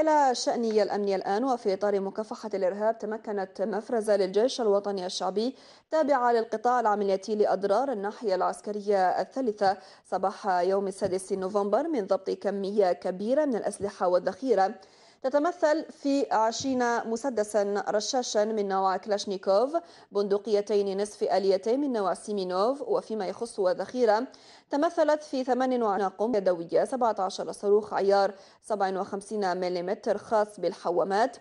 إلى شأن الأمني الآن وفي إطار مكافحة الإرهاب تمكنت مفرزة للجيش الوطني الشعبي تابعة للقطاع العملياتي لأضرار الناحية العسكرية الثالثة صباح يوم السادس نوفمبر من ضبط كمية كبيرة من الأسلحة والذخيرة تتمثل في عشرين مسدسا رشاشا من نوع كلاشنيكوف بندقيتين نصف آليتين من نوع سيمينوف وفيما يخص الذخيرة تمثلت في 8 قم يدوية 17 صاروخ عيار 57 ملم خاص بالحوامات